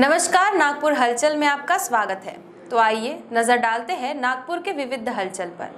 नमस्कार नागपुर हलचल में आपका स्वागत है तो आइए नजर डालते हैं नागपुर के विविध हलचल पर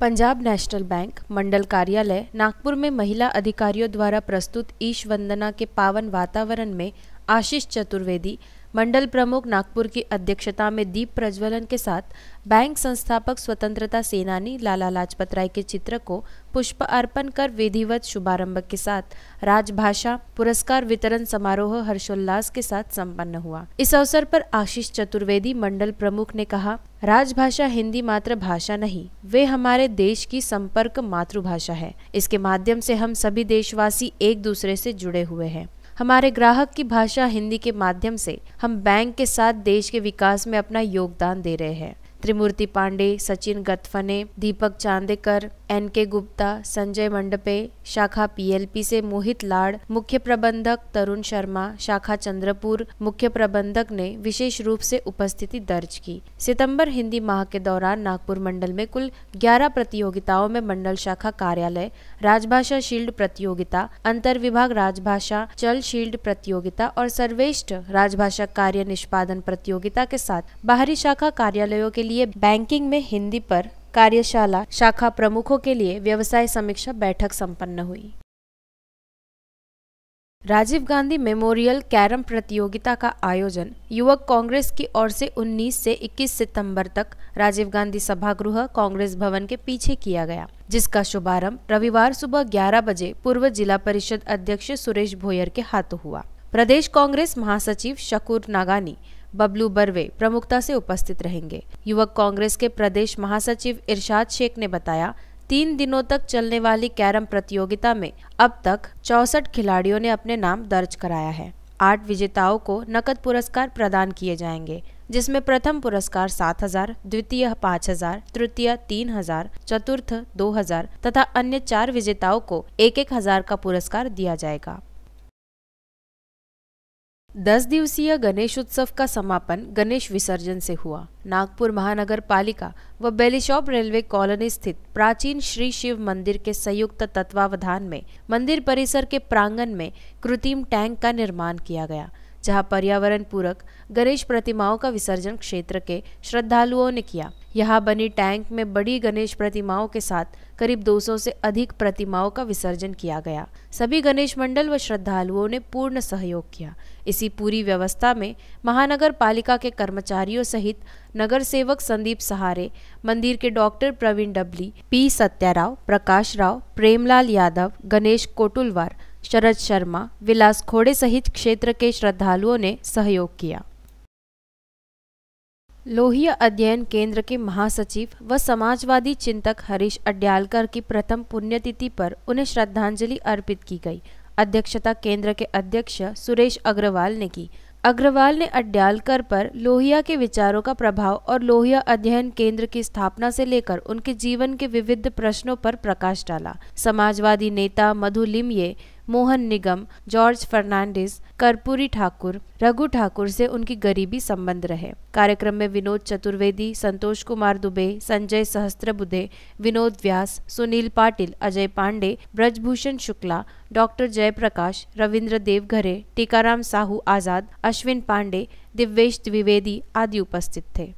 पंजाब नेशनल बैंक मंडल कार्यालय नागपुर में महिला अधिकारियों द्वारा प्रस्तुत ईश वंदना के पावन वातावरण में आशीष चतुर्वेदी मंडल प्रमुख नागपुर की अध्यक्षता में दीप प्रज्वलन के साथ बैंक संस्थापक स्वतंत्रता सेनानी लाला लाजपत राय के चित्र को पुष्प अर्पण कर विधिवत शुभारंभ के साथ राजभाषा पुरस्कार वितरण समारोह हर्षोल्लास के साथ संपन्न हुआ इस अवसर पर आशीष चतुर्वेदी मंडल प्रमुख ने कहा राजभाषा हिंदी मात्र भाषा नहीं वे हमारे देश की संपर्क मातृभाषा है इसके माध्यम से हम सभी देशवासी एक दूसरे से जुड़े हुए हैं हमारे ग्राहक की भाषा हिंदी के माध्यम से हम बैंक के साथ देश के विकास में अपना योगदान दे रहे हैं त्रिमूर्ति पांडे सचिन गतफने दीपक चांदेकर एन के गुप्ता संजय मंडपे शाखा पीएलपी से मोहित लाड़ मुख्य प्रबंधक तरुण शर्मा शाखा चंद्रपुर मुख्य प्रबंधक ने विशेष रूप से उपस्थिति दर्ज की सितंबर हिंदी माह के दौरान नागपुर मंडल में कुल 11 प्रतियोगिताओं में मंडल शाखा कार्यालय राजभाषा शील्ड प्रतियोगिता अंतर विभाग राजभाषा चल शील्ड प्रतियोगिता और सर्वेष्ठ राजभाषा कार्य निष्पादन प्रतियोगिता के साथ बाहरी शाखा कार्यालयों के लिए बैंकिंग में हिंदी पर कार्यशाला शाखा प्रमुखों के लिए व्यवसाय समीक्षा बैठक संपन्न हुई राजीव गांधी मेमोरियल कैरम प्रतियोगिता का आयोजन युवक कांग्रेस की ओर से 19 से 21 सितंबर तक राजीव गांधी सभागृह कांग्रेस भवन के पीछे किया गया जिसका शुभारंभ रविवार सुबह 11 बजे पूर्व जिला परिषद अध्यक्ष सुरेश भोयर के हाथों हुआ प्रदेश कांग्रेस महासचिव शकुर नागानी बबलू बर्वे प्रमुखता से उपस्थित रहेंगे युवक कांग्रेस के प्रदेश महासचिव इरशाद शेख ने बताया तीन दिनों तक चलने वाली कैरम प्रतियोगिता में अब तक चौसठ खिलाड़ियों ने अपने नाम दर्ज कराया है आठ विजेताओं को नकद पुरस्कार प्रदान किए जाएंगे जिसमें प्रथम पुरस्कार सात हजार द्वितीय पाँच हजार तृतीय तीन हजार चतुर्थ दो हजार तथा अन्य चार विजेताओं को एक एक हजार का पुरस्कार दिया जाएगा दस दिवसीय गणेशोत्सव का समापन गणेश विसर्जन से हुआ नागपुर महानगर पालिका व बेलीशॉप रेलवे कॉलोनी स्थित प्राचीन श्री शिव मंदिर के संयुक्त तत्वावधान में मंदिर परिसर के प्रांगण में कृत्रिम टैंक का निर्माण किया गया जहां पर्यावरण पूरक गणेश प्रतिमाओं का विसर्जन क्षेत्र के श्रद्धालुओं ने किया यहाँ बनी टैंक में बड़ी गणेश प्रतिमाओं के साथ करीब 200 से अधिक प्रतिमाओं का विसर्जन किया गया सभी गणेश मंडल व श्रद्धालुओं ने पूर्ण सहयोग किया इसी पूरी व्यवस्था में महानगर पालिका के कर्मचारियों सहित नगर सेवक संदीप सहारे मंदिर के डॉक्टर प्रवीण डबली पी सत्याराव प्रकाश राव प्रेमलाल यादव गणेश कोटुलवार शरद शर्मा विलास खोड़े सहित क्षेत्र के श्रद्धालुओं ने सहयोग किया लोहिया अध्ययन केंद्र के महासचिव व समाजवादी चिंतक हरीश अड्यालकर की प्रथम पुण्यतिथि पर उन्हें श्रद्धांजलि अर्पित की गई अध्यक्षता केंद्र के अध्यक्ष सुरेश अग्रवाल ने की अग्रवाल ने अड्यालकर पर लोहिया के विचारों का प्रभाव और लोहिया अध्ययन केंद्र की स्थापना से लेकर उनके जीवन के विविध प्रश्नों पर प्रकाश डाला समाजवादी नेता मधु लिमये मोहन निगम जॉर्ज फर्नांडिस कर्पूरी ठाकुर रघु ठाकुर से उनकी गरीबी संबंध रहे कार्यक्रम में विनोद चतुर्वेदी संतोष कुमार दुबे संजय सहस्त्रबुद्धे विनोद व्यास सुनील पाटिल अजय पांडे ब्रजभूषण शुक्ला डॉक्टर जयप्रकाश रविंद्र देवघरे टीकाराम साहू आजाद अश्विन पांडे दिव्येश द्विवेदी आदि उपस्थित थे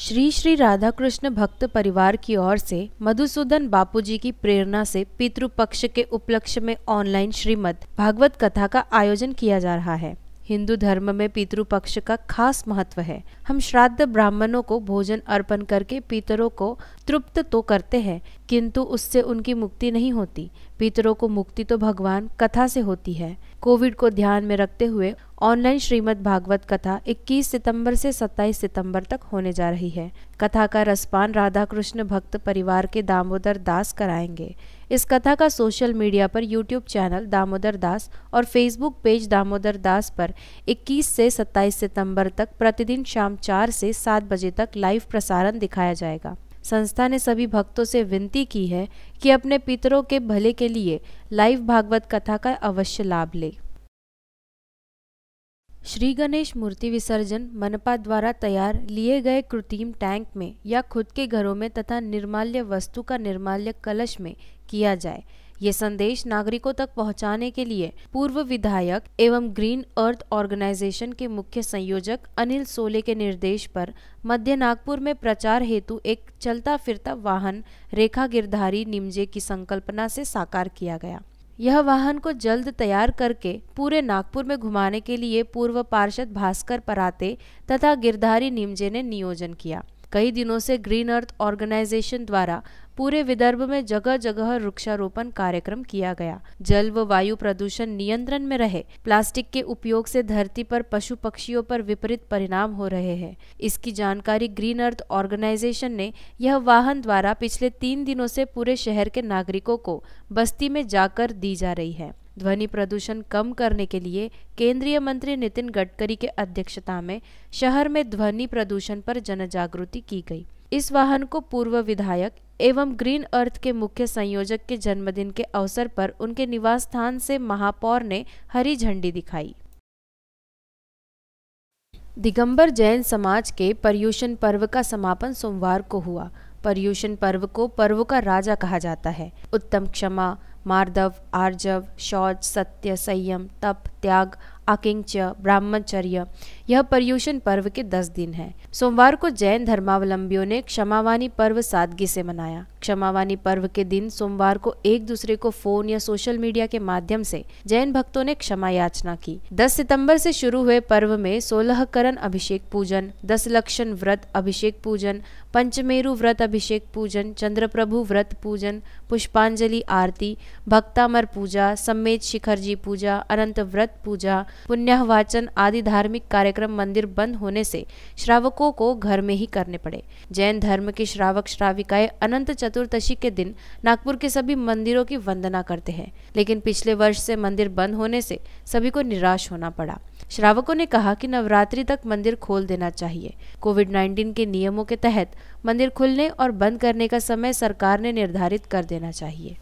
श्री श्री राधा कृष्ण भक्त परिवार की ओर से मधुसूदन बापूजी की प्रेरणा से पितृपक्ष के उपलक्ष्य में ऑनलाइन श्रीमद भागवत कथा का आयोजन किया जा रहा है हिंदू धर्म में पितृपक्ष का खास महत्व है हम श्राद्ध ब्राह्मणों को भोजन अर्पण करके पितरों को तृप्त तो करते हैं किंतु उससे उनकी मुक्ति नहीं होती पितरों को मुक्ति तो भगवान कथा से होती है कोविड को ध्यान में रखते हुए ऑनलाइन श्रीमद् भागवत कथा 21 सितंबर से 27 सितंबर तक होने जा रही है कथा का रसपान राधा कृष्ण भक्त परिवार के दामोदर दास कराएंगे इस कथा का सोशल मीडिया पर यूट्यूब चैनल दामोदर दास और फेसबुक पेज दामोदर दास पर 21 से 27 सितंबर तक प्रतिदिन शाम 4 से 7 बजे तक लाइव प्रसारण दिखाया जाएगा संस्था ने सभी भक्तों से विनती की है कि अपने पितरों के भले के लिए लाइव भागवत कथा का अवश्य लाभ लें श्री गणेश मूर्ति विसर्जन मनपा द्वारा तैयार लिए गए कृत्रिम टैंक में या खुद के घरों में तथा निर्माल्य वस्तु का निर्माल्य कलश में किया जाए ये संदेश नागरिकों तक पहुंचाने के लिए पूर्व विधायक एवं ग्रीन अर्थ ऑर्गेनाइजेशन के मुख्य संयोजक अनिल सोले के निर्देश पर मध्य नागपुर में प्रचार हेतु एक चलता फिरता वाहन रेखा गिरधारी निमजे की संकल्पना से साकार किया गया यह वाहन को जल्द तैयार करके पूरे नागपुर में घुमाने के लिए पूर्व पार्षद भास्कर पराते तथा गिरधारी निमजे ने नियोजन किया कई दिनों से ग्रीन अर्थ ऑर्गेनाइजेशन द्वारा पूरे विदर्भ में जगह जगह वृक्षारोपण कार्यक्रम किया गया जल व वायु प्रदूषण नियंत्रण में रहे प्लास्टिक के उपयोग से धरती पर पशु पक्षियों पर विपरीत परिणाम हो रहे हैं इसकी जानकारी ग्रीन अर्थ ऑर्गेनाइजेशन ने यह वाहन द्वारा पिछले तीन दिनों से पूरे शहर के नागरिकों को बस्ती में जाकर दी जा रही है ध्वनि प्रदूषण कम करने के लिए केंद्रीय मंत्री नितिन गडकरी के अध्यक्षता में शहर में ध्वनि प्रदूषण पर जन जागृति की गई इस वाहन को पूर्व विधायक एवं ग्रीन अर्थ के मुख्य संयोजक के जन्मदिन के अवसर पर उनके निवास स्थान से महापौर ने हरी झंडी दिखाई दिगंबर जैन समाज के पर्यूषण पर्व का समापन सोमवार को हुआ पर्यूषण पर्व को पर्व का राजा कहा जाता है उत्तम क्षमा मार्दव आर्जव शौच सत्य संयम तप त्याग आकिंचय ब्राह्मचर्य यह पर्युषण पर्व के दस दिन है सोमवार को जैन धर्मावलंबियों ने क्षमावानी पर्व सादगी से मनाया क्षमावानी पर्व के दिन सोमवार को एक दूसरे को फोन या सोशल मीडिया के माध्यम से जैन भक्तों ने क्षमा याचना की 10 सितंबर से शुरू हुए पर्व में सोलह करण अभिषेक पूजन दस लक्षण व्रत अभिषेक पूजन पंचमेरु व्रत अभिषेक पूजन चंद्र प्रभु व्रत पूजन पुष्पांजलि आरती भक्तामर पूजा सम्मेद शिखर जी पूजा अनंत व्रत पूजा पुण्य वाचन आदि धार्मिक कार्यक्रम मंदिर बंद होने से श्रावकों को घर में ही करने पड़े जैन धर्म के श्रावक श्राविकाएं अनंत चतुर्दशी के दिन नागपुर के सभी मंदिरों की वंदना करते हैं लेकिन पिछले वर्ष से मंदिर बंद होने से सभी को निराश होना पड़ा श्रावकों ने कहा कि नवरात्रि तक मंदिर खोल देना चाहिए कोविड 19 के नियमों के तहत मंदिर खुलने और बंद करने का समय सरकार ने निर्धारित कर देना चाहिए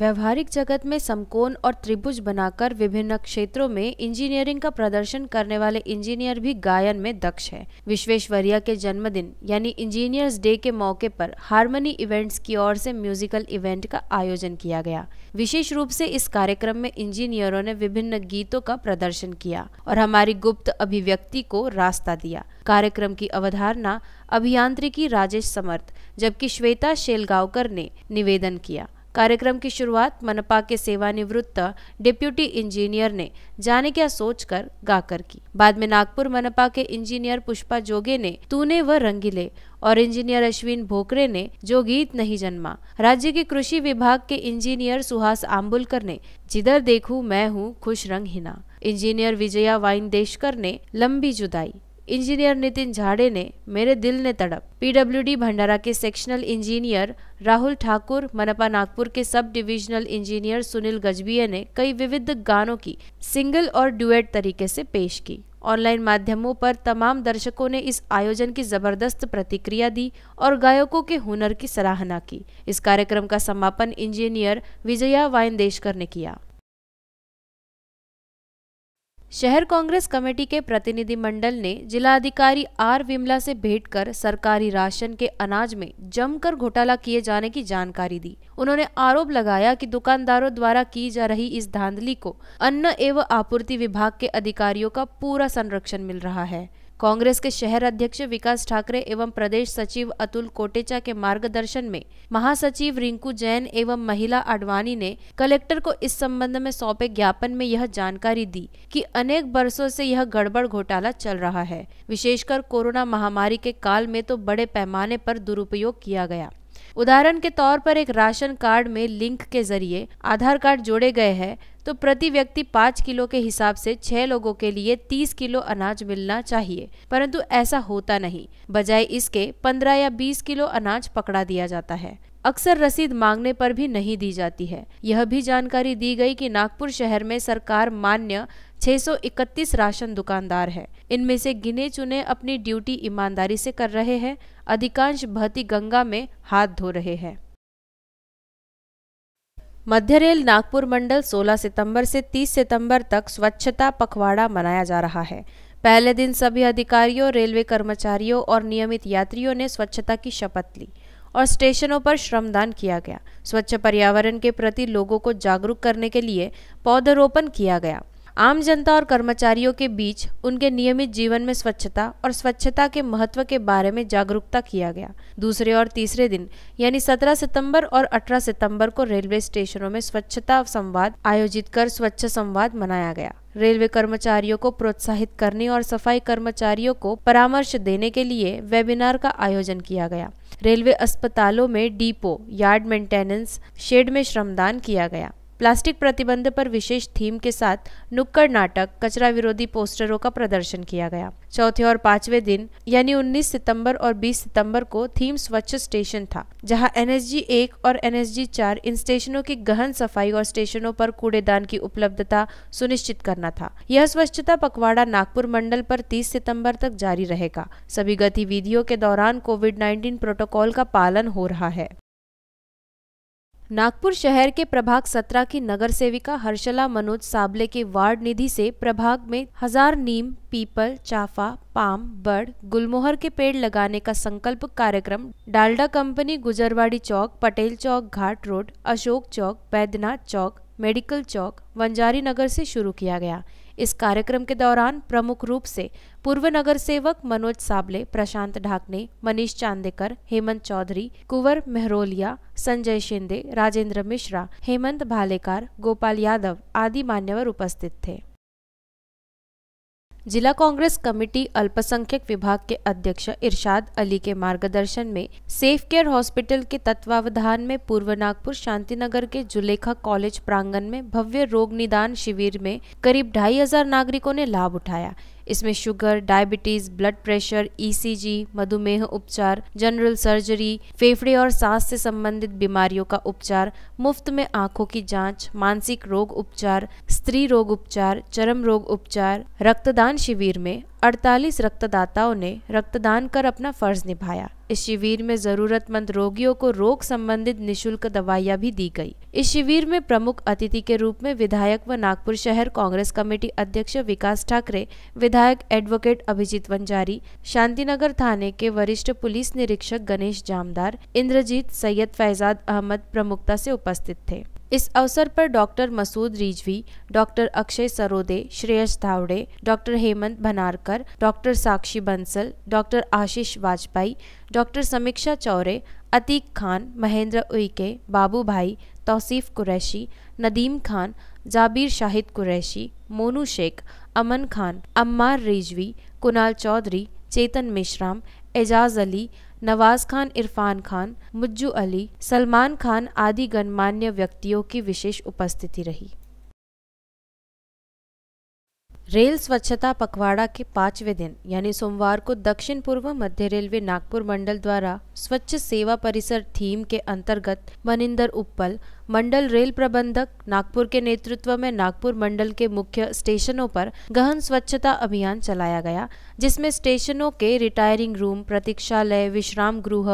व्यवहारिक जगत में समकोण और त्रिभुज बनाकर विभिन्न क्षेत्रों में इंजीनियरिंग का प्रदर्शन करने वाले इंजीनियर भी गायन में दक्ष हैं। विश्वेश्वरिया के जन्मदिन यानी इंजीनियर्स डे के मौके पर हारमोनी इवेंट्स की ओर से म्यूजिकल इवेंट का आयोजन किया गया विशेष रूप से इस कार्यक्रम में इंजीनियरों ने विभिन्न गीतों का प्रदर्शन किया और हमारी गुप्त अभिव्यक्ति को रास्ता दिया कार्यक्रम की अवधारणा अभियांत्रिकी राजेश समर्थ जबकि श्वेता शेलगांवकर ने निवेदन किया कार्यक्रम की शुरुआत मनपा के सेवानिवृत्त डिप्यूटी इंजीनियर ने जाने क्या सोचकर गाकर की बाद में नागपुर मनपा के इंजीनियर पुष्पा जोगे ने तूने व रंगीले और इंजीनियर अश्विन भोकरे ने जो गीत नहीं जन्मा राज्य के कृषि विभाग के इंजीनियर सुहास आम्बुलकर ने जिधर देखू मैं हूँ खुश रंग हिना इंजीनियर विजया वाइन देशकर ने लंबी जुदाई इंजीनियर नितिन झाड़े ने मेरे दिल ने तड़प पीडब्ल्यूडी भंडारा के सेक्शनल इंजीनियर राहुल ठाकुर मनपा नागपुर के सब डिविजनल इंजीनियर सुनील गजबीय ने कई विविध गानों की सिंगल और डुएट तरीके से पेश की ऑनलाइन माध्यमों पर तमाम दर्शकों ने इस आयोजन की जबरदस्त प्रतिक्रिया दी और गायकों के हुनर की सराहना की इस कार्यक्रम का समापन इंजीनियर विजया वाइनदेशकर ने किया शहर कांग्रेस कमेटी के प्रतिनिधि मंडल ने जिलाधिकारी आर विमला से भेंट कर सरकारी राशन के अनाज में जमकर घोटाला किए जाने की जानकारी दी उन्होंने आरोप लगाया कि दुकानदारों द्वारा की जा रही इस धांधली को अन्न एवं आपूर्ति विभाग के अधिकारियों का पूरा संरक्षण मिल रहा है कांग्रेस के शहर अध्यक्ष विकास ठाकरे एवं प्रदेश सचिव अतुल कोटेचा के मार्गदर्शन में महासचिव रिंकू जैन एवं महिला आडवाणी ने कलेक्टर को इस संबंध में सौंपे ज्ञापन में यह जानकारी दी कि अनेक बरसों से यह गड़बड़ घोटाला चल रहा है विशेषकर कोरोना महामारी के काल में तो बड़े पैमाने पर दुरुपयोग किया गया उदाहरण के तौर पर एक राशन कार्ड में लिंक के जरिए आधार कार्ड जोड़े गए हैं तो प्रति व्यक्ति पाँच किलो के हिसाब से छह लोगों के लिए तीस किलो अनाज मिलना चाहिए परंतु ऐसा होता नहीं बजाय इसके पंद्रह या बीस किलो अनाज पकड़ा दिया जाता है अक्सर रसीद मांगने पर भी नहीं दी जाती है यह भी जानकारी दी गई कि नागपुर शहर में सरकार मान्य 631 राशन दुकानदार हैं इनमें से गिने चुने अपनी ड्यूटी ईमानदारी से कर रहे हैं अधिकांश भती गंगा में हाथ धो रहे हैं मध्य रेल नागपुर मंडल 16 सितंबर से 30 सितंबर तक स्वच्छता पखवाड़ा मनाया जा रहा है पहले दिन सभी अधिकारियों रेलवे कर्मचारियों और नियमित यात्रियों ने स्वच्छता की शपथ ली और स्टेशनों पर श्रमदान किया गया स्वच्छ पर्यावरण के प्रति लोगों को जागरूक करने के लिए पौधरोपण किया गया आम जनता और कर्मचारियों के बीच उनके नियमित जीवन में स्वच्छता और स्वच्छता के महत्व के बारे में जागरूकता किया गया दूसरे और तीसरे दिन यानी 17 सितंबर और 18 सितंबर को रेलवे स्टेशनों में स्वच्छता संवाद आयोजित कर स्वच्छ संवाद मनाया गया रेलवे कर्मचारियों को प्रोत्साहित करने और सफाई कर्मचारियों को परामर्श देने के लिए वेबिनार का आयोजन किया गया रेलवे अस्पतालों में डिपो यार्ड मेंटेनेंस शेड में श्रमदान किया गया प्लास्टिक प्रतिबंध पर विशेष थीम के साथ नुक्कड़ नाटक कचरा विरोधी पोस्टरों का प्रदर्शन किया गया चौथे और पांचवें दिन यानी 19 सितंबर और 20 सितंबर को थीम स्वच्छ स्टेशन था जहां एनएसजी एक और एनएसजी चार इन स्टेशनों की गहन सफाई और स्टेशनों पर कूड़ेदान की उपलब्धता सुनिश्चित करना था यह स्वच्छता पखवाड़ा नागपुर मंडल पर 30 सितंबर तक जारी रहेगा सभी गतिविधियों के दौरान कोविड 19 प्रोटोकॉल का पालन हो रहा है नागपुर शहर के प्रभाग सत्रह की नगर सेविका हर्षला मनोज साबले के वार्ड निधि से प्रभाग में हजार नीम पीपल चाफा पाम बड़ गुलमोहर के पेड़ लगाने का संकल्प कार्यक्रम Dalda company Gujarwadi Chowk Patel Chowk Ghat Road Ashok Chowk Baidyanath Chowk Medical Chowk Vanjari Nagar से शुरू किया गया इस कार्यक्रम के दौरान प्रमुख रूप से पूर्व नगर सेवक मनोज साबले प्रशांत ढाकने मनीष चांदेकर हेमंत चौधरी कुंवर मेहरोलिया संजय शिंदे राजेंद्र मिश्रा हेमंत भालेकार गोपाल यादव आदि मान्यवर उपस्थित थे जिला कांग्रेस कमेटी अल्पसंख्यक विभाग के अध्यक्ष इरशाद अली के मार्गदर्शन में सेफ केयर हॉस्पिटल के तत्वावधान में पूर्व नागपुर शांति नगर के जुलेखा कॉलेज प्रांगण में भव्य रोग निदान शिविर में करीब ढाई हजार नागरिकों ने लाभ उठाया इसमें sugar diabetes blood pressure ECG मधुमेह उपचार जनरल सर्जरी फेफड़े और सांस से संबंधित बीमारियों का उपचार मुफ्त में आंखों की जांच मानसिक रोग उपचार स्त्री रोग उपचार चरम रोग उपचार रक्तदान शिविर में 48 रक्तदाताओं ने रक्तदान कर अपना फर्ज निभाया इस शिविर में जरूरतमंद रोगियों को रोग संबंधित निशुल्क दवाइयां भी दी गई इस शिविर में प्रमुख अतिथि के रूप में विधायक व नागपुर शहर कांग्रेस कमेटी अध्यक्ष विकास ठाकरे विधायक एडवोकेट अभिजीत वंजारी शांतिनगर थाने के वरिष्ठ पुलिस निरीक्षक गणेश जामदार इंद्रजीत सैयद फैजाद अहमद प्रमुखता से उपस्थित थे इस अवसर पर doctor Masood Rizvi doctor Akshay Sarode Shreyas Dhawade doctor Hemant Bhanarkar doctor Sakshi Bansal doctor Ashish Vajpayee doctor Samiksha Chaure Atiq Khan Mahendra Uikey बाबू भाई तौसीफ कुरैशी नदीम खान जाबिर शाहिद कुरैशी मोनू शेख अमन खान अम्मार रिजवी कुणाल चौधरी चेतन मेश्राम एजाज अली नवाज खान इरफान खान मुज्जू अली सलमान खान आदि गणमान्य व्यक्तियों की विशेष उपस्थिति रही रेल स्वच्छता पखवाड़ा के पांचवें दिन यानी सोमवार को दक्षिण पूर्व मध्य रेलवे नागपुर मंडल द्वारा स्वच्छ सेवा परिसर थीम के अंतर्गत मनिंदर उपल मंडल रेल प्रबंधक नागपुर के नेतृत्व में नागपुर मंडल के मुख्य स्टेशनों पर गहन स्वच्छता अभियान चलाया गया जिसमें स्टेशनों के रिटायरिंग रूम प्रतीक्षालय विश्राम गृह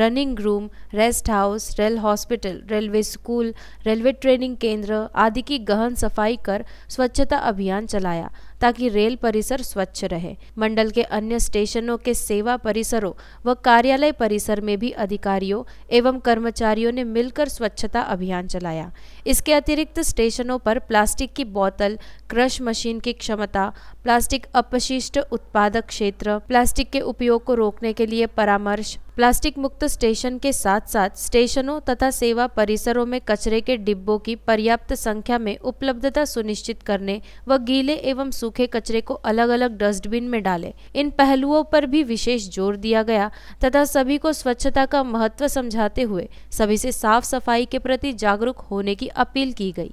running room rest house rail hospital railway school railway training केंद्र आदि की गहन सफाई कर स्वच्छता अभियान चलाया ताकि रेल परिसर स्वच्छ रहे मंडल के अन्य स्टेशनों के सेवा परिसरों व कार्यालय परिसर में भी अधिकारियों एवं कर्मचारियों ने मिलकर स्वच्छता अभियान चलाया इसके अतिरिक्त स्टेशनों पर प्लास्टिक की बोतल क्रश मशीन की क्षमता प्लास्टिक अपशिष्ट उत्पादक क्षेत्र प्लास्टिक के उपयोग को रोकने के लिए परामर्श प्लास्टिक मुक्त स्टेशन के साथ साथ स्टेशनों तथा सेवा परिसरों में कचरे के डिब्बों की पर्याप्त संख्या में उपलब्धता सुनिश्चित करने व गीले एवं सूखे कचरे को अलग अलग डस्टबिन में डालें इन पहलुओं पर भी विशेष जोर दिया गया तथा सभी को स्वच्छता का महत्व समझाते हुए सभी से साफ सफाई के प्रति जागरूक होने की अपील की गई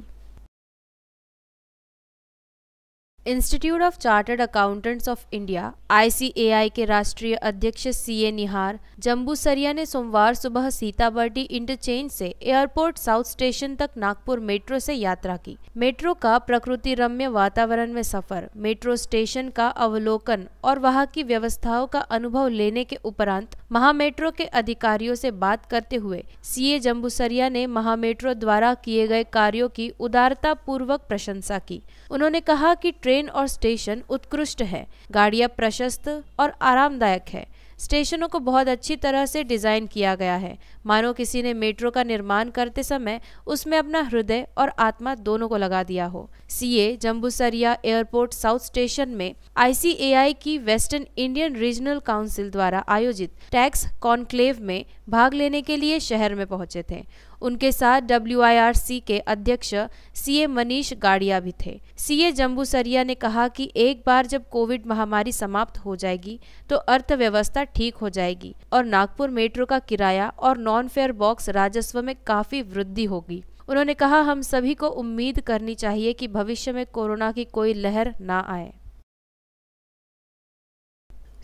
institute of chartered accountants of India ICAI के राष्ट्रीय अध्यक्ष सीए निहार जम्बूसरिया ने सोमवार सुबह सीताबर्डी इंटरचेंज से एयरपोर्ट साउथ स्टेशन तक नागपुर मेट्रो से यात्रा की मेट्रो का प्रकृति रम्य वातावरण में सफर मेट्रो स्टेशन का अवलोकन और वहां की व्यवस्थाओं का अनुभव लेने के उपरांत महा मेट्रो के अधिकारियों से बात करते हुए सीए जम्बूसरिया ने महा मेट्रो द्वारा किए गए कार्यों की उदारता पूर्वक प्रशंसा की उन्होंने कहा की ट्रेन और स्टेशन उत्कृष्ट है गाड़ियां प्रशस्त और आरामदायक है स्टेशनों को बहुत अच्छी तरह से डिज़ाइन किया गया है मानो किसी ने मेट्रो का निर्माण करते समय उसमें अपना हृदय और आत्मा दोनों को लगा दिया हो CA Jambusaria airport south station में आईसीएआई की वेस्टर्न इंडियन रीजनल काउंसिल द्वारा आयोजित टैक्स कॉन्क्लेव में भाग लेने के लिए शहर में पहुंचे थे उनके साथ डब्ल्यू के अध्यक्ष सीए मनीष गाड़िया भी थे सीए जम्बूसरिया ने कहा कि एक बार जब कोविड महामारी समाप्त हो जाएगी तो अर्थव्यवस्था ठीक हो जाएगी और नागपुर मेट्रो का किराया और नॉन फेयर बॉक्स राजस्व में काफ़ी वृद्धि होगी उन्होंने कहा हम सभी को उम्मीद करनी चाहिए कि भविष्य में कोरोना की कोई लहर ना आए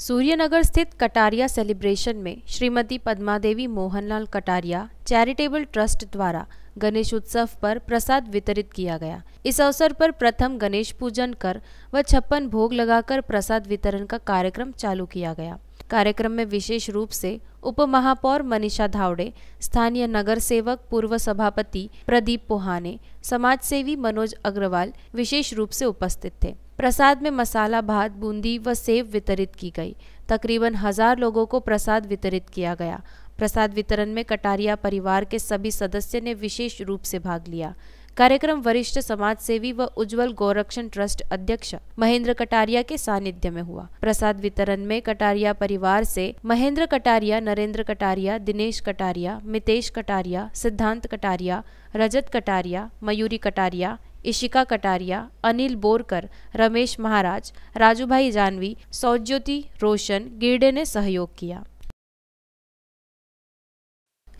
सूर्यनगर स्थित कटारिया सेलिब्रेशन में श्रीमती पदमा देवी मोहनलाल कटारिया चैरिटेबल ट्रस्ट द्वारा गणेश उत्सव पर प्रसाद वितरित किया गया इस अवसर पर प्रथम गणेश पूजन कर व छप्पन भोग लगाकर प्रसाद वितरण का कार्यक्रम चालू किया गया कार्यक्रम में विशेष रूप से उप महापौर मनीषा धावड़े स्थानीय नगर सेवक पूर्व सभापति प्रदीप पोहाने समाजसेवी मनोज अग्रवाल विशेष रूप से उपस्थित थे प्रसाद में मसाला भात बूंदी व सेब वितरित की गई तकरीबन हजार लोगों को प्रसाद वितरित किया गया प्रसाद वितरण में कटारिया परिवार के सभी सदस्य ने विशेष रूप से भाग लिया कार्यक्रम वरिष्ठ समाज सेवी व उज्जवल गोरक्षण ट्रस्ट अध्यक्ष महेंद्र कटारिया के सानिध्य में हुआ प्रसाद वितरण में कटारिया परिवार से महेंद्र कटारिया नरेंद्र कटारिया दिनेश कटारिया मितेश कटारिया सिद्धांत कटारिया रजत कटारिया मयूरी कटारिया इशिका कटारिया अनिल बोरकर रमेश महाराज राजूभाई जानवी सौज्योति रोशन गिरडे ने सहयोग किया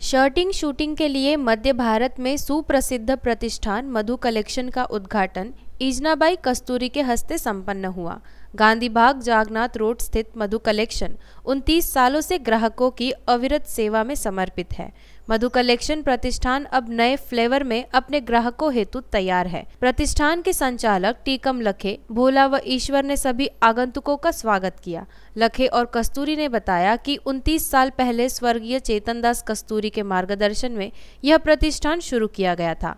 शर्टिंग शूटिंग के लिए मध्य भारत में सुप्रसिद्ध प्रतिष्ठान मधु कलेक्शन का उद्घाटन ईजनाबाई कस्तूरी के हस्ते संपन्न हुआ गांधी बाग जागनाथ रोड स्थित मधु कलेक्शन 29 सालों से ग्राहकों की अविरत सेवा में समर्पित है मधु कलेक्शन प्रतिष्ठान अब नए फ्लेवर में अपने ग्राहकों हेतु तैयार है प्रतिष्ठान के संचालक टीकम लखे भोला व ईश्वर ने सभी आगंतुकों का स्वागत किया लखे और कस्तूरी ने बताया कि 29 साल पहले स्वर्गीय चेतन दास कस्तूरी के मार्गदर्शन में यह प्रतिष्ठान शुरू किया गया था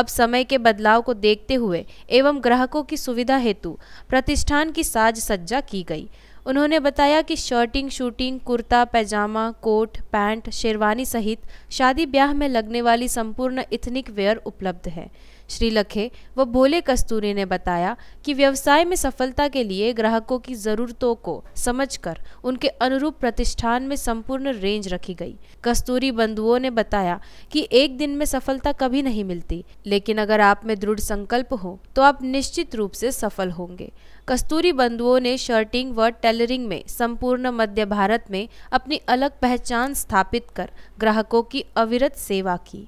अब समय के बदलाव को देखते हुए एवं ग्राहकों की सुविधा हेतु प्रतिष्ठान की साज सज्जा की गई उन्होंने बताया कि shirting suiting kurta pyjama coat pant sherwani सहित शादी ब्याह में लगने वाली संपूर्ण इथनिक वेयर उपलब्ध है श्री लखे व भोले कस्तूरी ने बताया कि व्यवसाय में सफलता के लिए ग्राहकों की जरूरतों को समझकर उनके अनुरूप प्रतिष्ठान में संपूर्ण रेंज रखी गई कस्तूरी बंधुओं ने बताया कि एक दिन में सफलता कभी नहीं मिलती लेकिन अगर आप में दृढ़ संकल्प हो तो आप निश्चित रूप से सफल होंगे कस्तूरी बंधुओं ने शर्टिंग व टेलरिंग में संपूर्ण मध्य भारत में अपनी अलग पहचान स्थापित कर ग्राहकों की अविरत सेवा की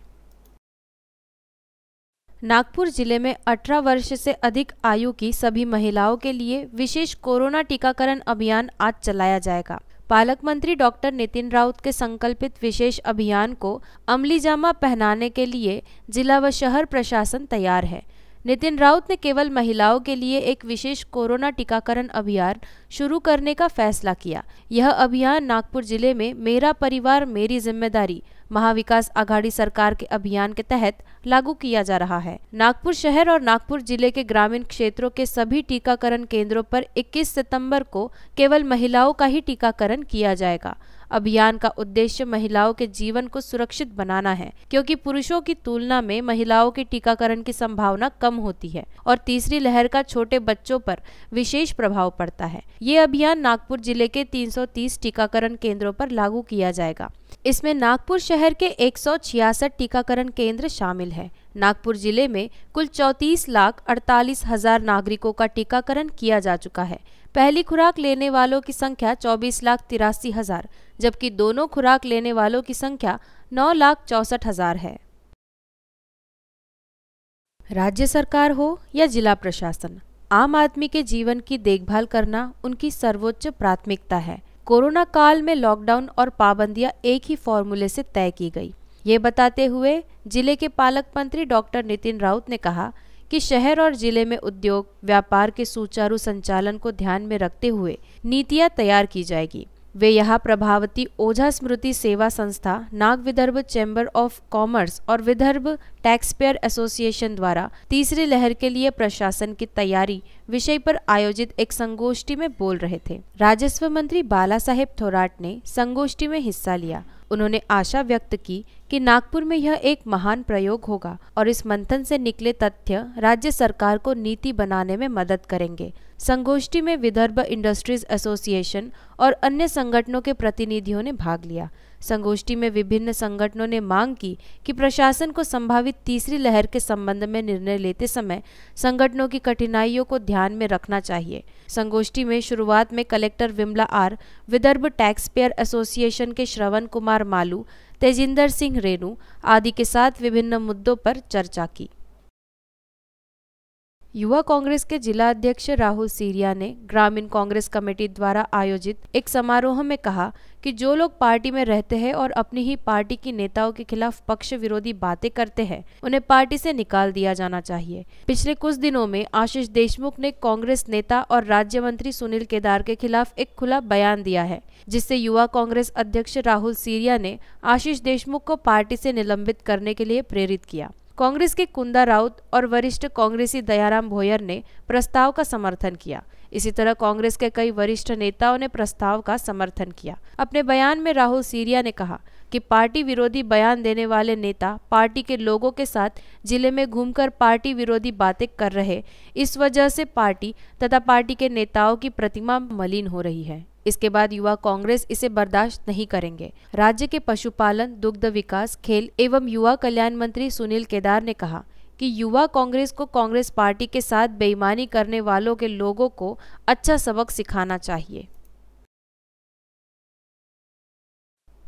नागपुर जिले में 18 वर्ष से अधिक आयु की सभी महिलाओं के लिए विशेष कोरोना टीकाकरण अभियान आज चलाया जाएगा पालक मंत्री डॉक्टर नितिन राउत के संकल्पित विशेष अभियान को अमली जामा पहनाने के लिए जिला व शहर प्रशासन तैयार है नितिन राउत ने केवल महिलाओं के लिए एक विशेष कोरोना टीकाकरण अभियान शुरू करने का फैसला किया यह अभियान नागपुर जिले में मेरा परिवार मेरी जिम्मेदारी महाविकास आघाड़ी सरकार के अभियान के तहत लागू किया जा रहा है नागपुर शहर और नागपुर जिले के ग्रामीण क्षेत्रों के सभी टीकाकरण केंद्रों पर 21 सितंबर को केवल महिलाओं का ही टीकाकरण किया जाएगा अभियान का उद्देश्य महिलाओं के जीवन को सुरक्षित बनाना है क्योंकि पुरुषों की तुलना में महिलाओं के टीकाकरण की संभावना कम होती है और तीसरी लहर का छोटे बच्चों पर विशेष प्रभाव पड़ता है ये अभियान नागपुर जिले के 330 टीकाकरण केंद्रों पर लागू किया जाएगा इसमें नागपुर शहर के एक टीकाकरण केंद्र शामिल हैं नागपुर जिले में कुल चौतीस लाख अड़तालीस हजार नागरिकों का टीकाकरण किया जा चुका है पहली खुराक लेने वालों की संख्या चौबीस लाख तिरासी हजार जबकि दोनों खुराक लेने वालों की संख्या नौ लाख चौसठ हजार है राज्य सरकार हो या जिला प्रशासन आम आदमी के जीवन की देखभाल करना उनकी सर्वोच्च प्राथमिकता है कोरोना काल में लॉकडाउन और पाबंदियां एक ही फॉर्मूले से तय की गई ये बताते हुए जिले के पालक मंत्री डॉक्टर नितिन राउत ने कहा कि शहर और जिले में उद्योग व्यापार के सुचारू संचालन को ध्यान में रखते हुए नीतियां तैयार की जाएगी वे यहाँ प्रभावती ओझा स्मृति सेवा संस्था Nag Vidarbha chamber of commerce और विदर्भ टैक्सपेयर एसोसिएशन द्वारा तीसरी लहर के लिए प्रशासन की तैयारी विषय पर आयोजित एक संगोष्ठी में बोल रहे थे राजस्व मंत्री बाला साहेब थोराट ने संगोष्ठी में हिस्सा लिया उन्होंने आशा व्यक्त की कि नागपुर में यह एक महान प्रयोग होगा और इस मंथन से निकले तथ्य राज्य सरकार को नीति बनाने में मदद करेंगे संगोष्ठी में विदर्भ इंडस्ट्रीज एसोसिएशन और अन्य संगठनों के प्रतिनिधियों ने भाग लिया संगोष्ठी में विभिन्न संगठनों ने मांग की कि प्रशासन को संभावित तीसरी लहर के संबंध में निर्णय लेते समय संगठनों की कठिनाइयों को ध्यान में रखना चाहिए संगोष्ठी में शुरुआत में collector Vimala R Vidarbha taxpayer association के श्रवण कुमार मालू तेजिंदर सिंह रेणु आदि के साथ विभिन्न मुद्दों पर चर्चा की युवा कांग्रेस के जिला अध्यक्ष राहुल सीरिया ने ग्रामीण कांग्रेस कमेटी द्वारा आयोजित एक समारोह में कहा कि जो लोग पार्टी में रहते हैं और अपनी ही पार्टी की नेताओं के खिलाफ पक्ष विरोधी बातें करते हैं उन्हें पार्टी से निकाल दिया जाना चाहिए पिछले कुछ दिनों में आशीष देशमुख ने कांग्रेस नेता और राज्य मंत्री सुनील केदार के खिलाफ एक खुला बयान दिया है जिससे युवा कांग्रेस अध्यक्ष राहुल सीरिया ने आशीष देशमुख को पार्टी से निलंबित करने के लिए प्रेरित किया कांग्रेस के कुंदा राउत और वरिष्ठ कांग्रेसी दयाराम भोयर ने प्रस्ताव का समर्थन किया इसी तरह कांग्रेस के कई वरिष्ठ नेताओं ने प्रस्ताव का समर्थन किया अपने बयान में राहुल सीरिया ने कहा कि पार्टी विरोधी बयान देने वाले नेता पार्टी के लोगों के साथ जिले में घूमकर पार्टी विरोधी बातें कर रहे इस वजह से पार्टी तथा पार्टी के नेताओं की प्रतिमा मलिन हो रही है इसके बाद युवा कांग्रेस इसे बर्दाश्त नहीं करेंगे राज्य के पशुपालन दुग्ध विकास खेल एवं युवा कल्याण मंत्री सुनील केदार ने कहा कि युवा कांग्रेस को कांग्रेस पार्टी के साथ बेईमानी करने वालों के लोगों को अच्छा सबक सिखाना चाहिए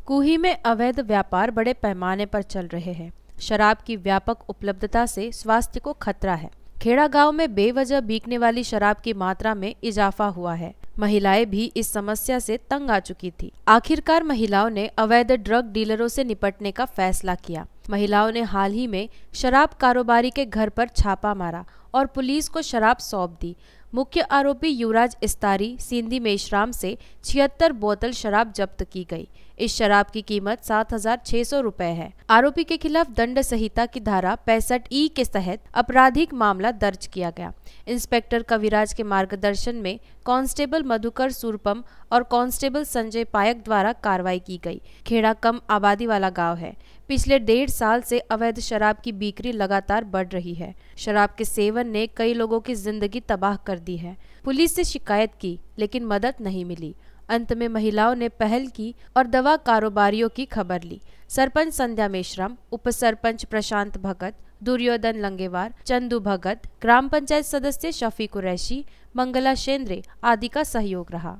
कुही में अवैध व्यापार बड़े पैमाने पर चल रहे हैं शराब की व्यापक उपलब्धता से स्वास्थ्य को खतरा है खेड़ा गांव में बेवजह बीकने वाली शराब की मात्रा में इजाफा हुआ है महिलाएं भी इस समस्या से तंग आ चुकी थी आखिरकार महिलाओं ने अवैध ड्रग डीलरों से निपटने का फैसला किया महिलाओं ने हाल ही में शराब कारोबारी के घर पर छापा मारा और पुलिस को शराब सौंप दी मुख्य आरोपी युवराज इस्तारी सिंधी मेशराम से छिहत्तर बोतल शराब जब्त की गई इस शराब की कीमत सात हजार छह सौ रूपए है आरोपी के खिलाफ दंड संहिता की धारा पैंसठ ई के तहत आपराधिक मामला दर्ज किया गया इंस्पेक्टर कविराज के मार्गदर्शन में कांस्टेबल मधुकर सूरपम और कांस्टेबल संजय पायक द्वारा कार्रवाई की गई खेड़ा कम आबादी वाला गांव है पिछले डेढ़ साल से अवैध शराब की बिक्री लगातार बढ़ रही है शराब के सेवन ने कई लोगों की जिंदगी तबाह कर दी है पुलिस से शिकायत की लेकिन मदद नहीं मिली अंत में महिलाओं ने पहल की और दवा कारोबारियों की खबर ली सरपंच संध्या मेश्राम उप सरपंच प्रशांत भगत दुर्योधन लंगेवार चंदू भगत ग्राम पंचायत सदस्य शफी कुरैशी मंगला शेंद्रे आदि का सहयोग रहा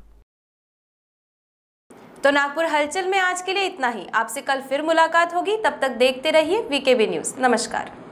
तो नागपुर हलचल में आज के लिए इतना ही आपसे कल फिर मुलाकात होगी तब तक देखते रहिए वीकेबी न्यूज नमस्कार